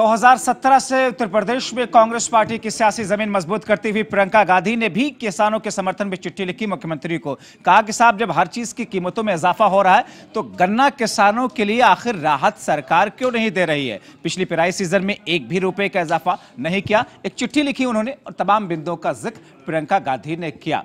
2017 से उत्तर प्रदेश में कांग्रेस पार्टी की सियासी जमीन मजबूत करती हुई प्रियंका गांधी ने भी किसानों के समर्थन में चिट्ठी लिखी मुख्यमंत्री को कहा कि साहब जब हर चीज की कीमतों में इजाफा हो रहा है तो गन्ना किसानों के लिए आखिर राहत सरकार क्यों नहीं दे रही है पिछली पिराई सीजन में एक भी रुपए का इजाफा नहीं किया एक चिट्ठी लिखी उन्होंने और तमाम बिंदुओं का जिक्र प्रियंका गांधी ने किया